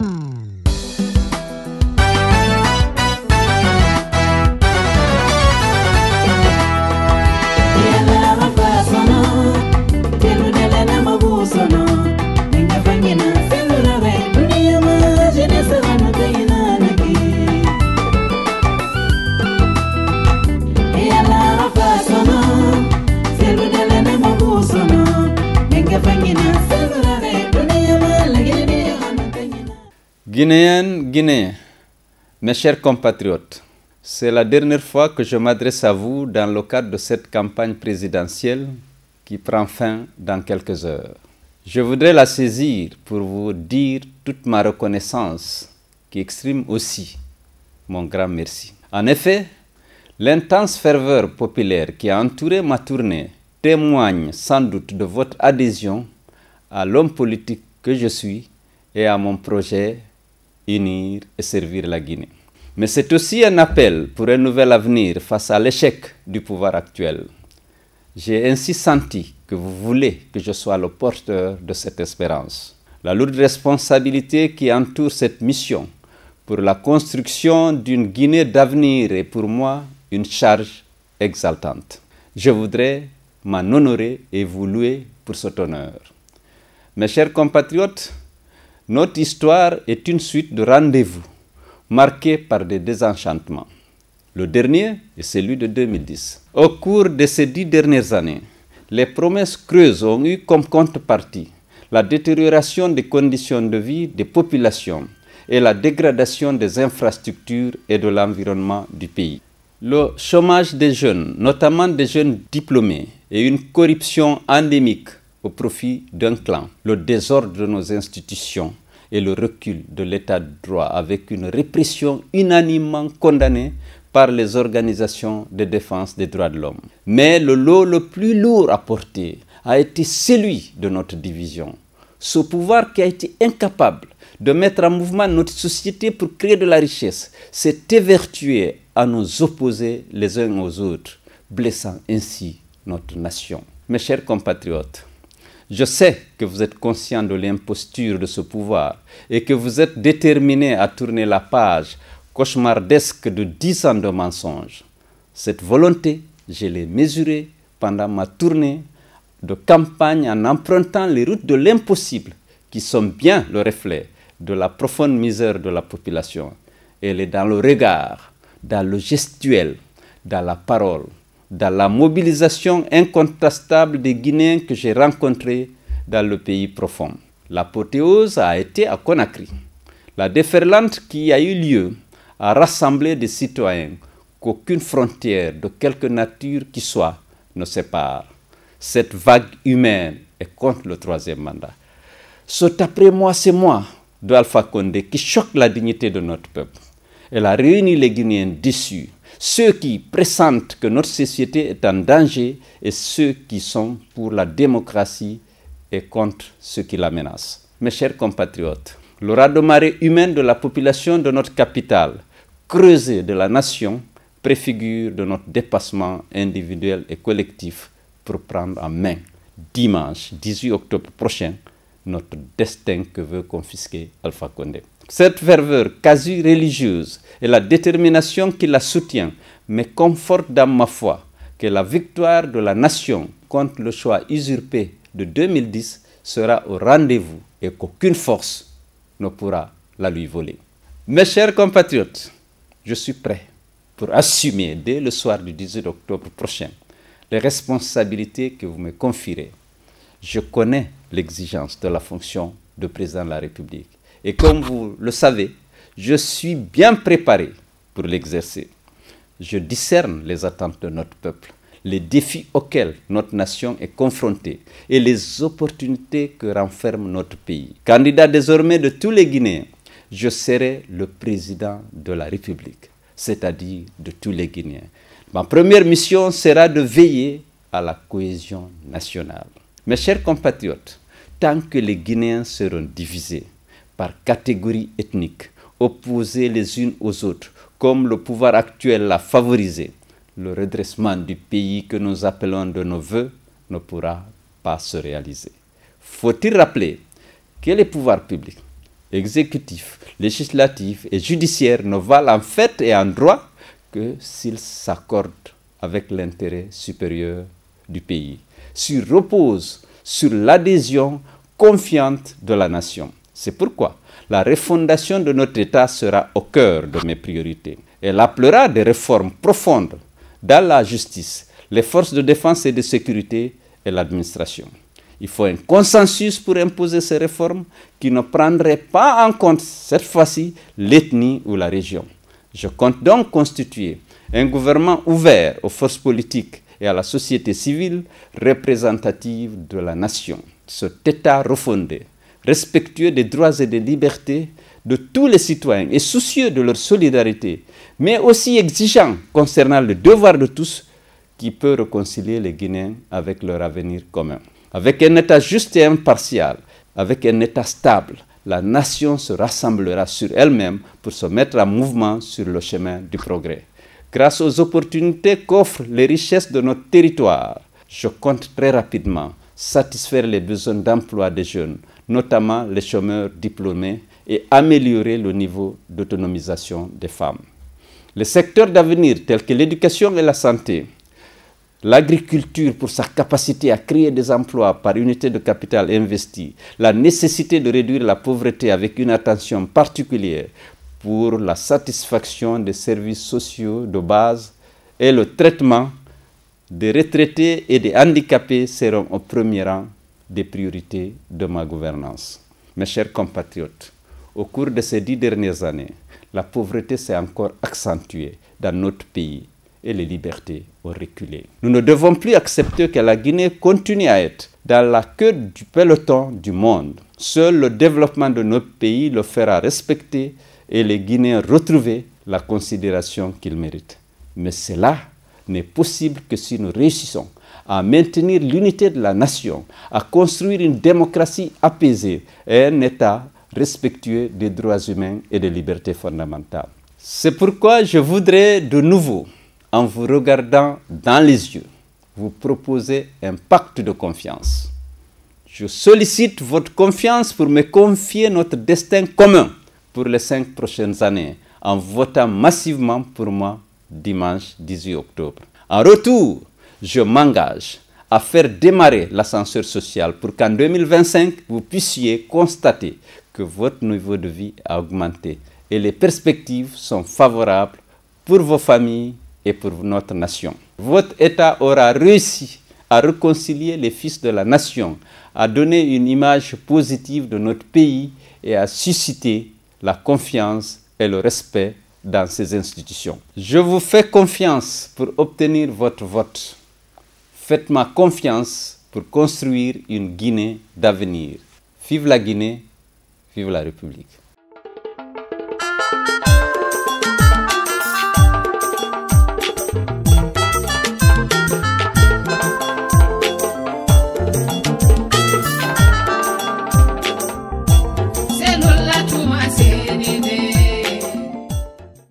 Hmm. Guinéennes, Guinéens, mes chers compatriotes, c'est la dernière fois que je m'adresse à vous dans le cadre de cette campagne présidentielle qui prend fin dans quelques heures. Je voudrais la saisir pour vous dire toute ma reconnaissance qui exprime aussi mon grand merci. En effet, l'intense ferveur populaire qui a entouré ma tournée témoigne sans doute de votre adhésion à l'homme politique que je suis et à mon projet unir et servir la Guinée. Mais c'est aussi un appel pour un nouvel avenir face à l'échec du pouvoir actuel. J'ai ainsi senti que vous voulez que je sois le porteur de cette espérance. La lourde responsabilité qui entoure cette mission pour la construction d'une Guinée d'avenir est pour moi une charge exaltante. Je voudrais m'en honorer et vous louer pour cet honneur. Mes chers compatriotes, notre histoire est une suite de rendez-vous marqués par des désenchantements. Le dernier est celui de 2010. Au cours de ces dix dernières années, les promesses creuses ont eu comme contrepartie la détérioration des conditions de vie des populations et la dégradation des infrastructures et de l'environnement du pays. Le chômage des jeunes, notamment des jeunes diplômés, et une corruption endémique au profit d'un clan. Le désordre de nos institutions et le recul de l'état de droit avec une répression unanimement condamnée par les organisations de défense des droits de l'homme. Mais le lot le plus lourd à porter a été celui de notre division. Ce pouvoir qui a été incapable de mettre en mouvement notre société pour créer de la richesse s'est évertué à nous opposer les uns aux autres, blessant ainsi notre nation. Mes chers compatriotes, je sais que vous êtes conscient de l'imposture de ce pouvoir et que vous êtes déterminé à tourner la page cauchemardesque de dix ans de mensonges. Cette volonté, je l'ai mesurée pendant ma tournée de campagne en empruntant les routes de l'impossible qui sont bien le reflet de la profonde misère de la population. Elle est dans le regard, dans le gestuel, dans la parole, dans la mobilisation incontestable des Guinéens que j'ai rencontrés dans le pays profond. L'apothéose a été à Conakry. La déferlante qui a eu lieu a rassemblé des citoyens qu'aucune frontière de quelque nature qui soit ne sépare. Cette vague humaine est contre le troisième mandat. Ce après moi, c'est moi de Alpha Condé qui choque la dignité de notre peuple. Elle a réuni les Guinéens déçus ceux qui pressentent que notre société est en danger et ceux qui sont pour la démocratie et contre ceux qui la menacent. Mes chers compatriotes, le raz-de-marée humain de la population de notre capitale, creusée de la nation, préfigure de notre dépassement individuel et collectif pour prendre en main dimanche 18 octobre prochain notre destin que veut confisquer Alpha Condé. Cette ferveur quasi religieuse et la détermination qui la soutient me conforte dans ma foi que la victoire de la nation contre le choix usurpé de 2010 sera au rendez-vous et qu'aucune force ne pourra la lui voler. Mes chers compatriotes, je suis prêt pour assumer dès le soir du 18 octobre prochain les responsabilités que vous me confierez je connais l'exigence de la fonction de président de la République. Et comme vous le savez, je suis bien préparé pour l'exercer. Je discerne les attentes de notre peuple, les défis auxquels notre nation est confrontée et les opportunités que renferme notre pays. Candidat désormais de tous les Guinéens, je serai le président de la République, c'est-à-dire de tous les Guinéens. Ma première mission sera de veiller à la cohésion nationale. Mes chers compatriotes, tant que les Guinéens seront divisés par catégories ethniques, opposées les unes aux autres, comme le pouvoir actuel l'a favorisé, le redressement du pays que nous appelons de nos voeux ne pourra pas se réaliser. Faut-il rappeler que les pouvoirs publics, exécutifs, législatifs et judiciaires ne valent en fait et en droit que s'ils s'accordent avec l'intérêt supérieur du pays se repose sur l'adhésion confiante de la nation. C'est pourquoi la refondation de notre État sera au cœur de mes priorités. Elle appellera des réformes profondes dans la justice, les forces de défense et de sécurité et l'administration. Il faut un consensus pour imposer ces réformes qui ne prendraient pas en compte cette fois-ci l'ethnie ou la région. Je compte donc constituer un gouvernement ouvert aux forces politiques et à la société civile représentative de la nation. Cet État refondé, respectueux des droits et des libertés de tous les citoyens et soucieux de leur solidarité, mais aussi exigeant concernant le devoir de tous, qui peut réconcilier les Guinéens avec leur avenir commun. Avec un État juste et impartial, avec un État stable, la nation se rassemblera sur elle-même pour se mettre en mouvement sur le chemin du progrès grâce aux opportunités qu'offrent les richesses de notre territoire. Je compte très rapidement satisfaire les besoins d'emploi des jeunes, notamment les chômeurs diplômés, et améliorer le niveau d'autonomisation des femmes. Les secteurs d'avenir tels que l'éducation et la santé, l'agriculture pour sa capacité à créer des emplois par unité de capital investi, la nécessité de réduire la pauvreté avec une attention particulière pour la satisfaction des services sociaux de base et le traitement des retraités et des handicapés seront au premier rang des priorités de ma gouvernance. Mes chers compatriotes, au cours de ces dix dernières années, la pauvreté s'est encore accentuée dans notre pays et les libertés ont reculé. Nous ne devons plus accepter que la Guinée continue à être dans la queue du peloton du monde. Seul le développement de notre pays le fera respecter et les Guinéens retrouver la considération qu'ils méritent. Mais cela n'est possible que si nous réussissons à maintenir l'unité de la nation, à construire une démocratie apaisée et un État respectueux des droits humains et des libertés fondamentales. C'est pourquoi je voudrais de nouveau, en vous regardant dans les yeux, vous proposer un pacte de confiance. Je sollicite votre confiance pour me confier notre destin commun pour les cinq prochaines années en votant massivement pour moi dimanche 18 octobre. En retour, je m'engage à faire démarrer l'ascenseur social pour qu'en 2025, vous puissiez constater que votre niveau de vie a augmenté et les perspectives sont favorables pour vos familles et pour notre nation. Votre État aura réussi à réconcilier les fils de la nation, à donner une image positive de notre pays et à susciter la confiance et le respect dans ces institutions. Je vous fais confiance pour obtenir votre vote. Faites-moi confiance pour construire une Guinée d'avenir. Vive la Guinée, vive la République.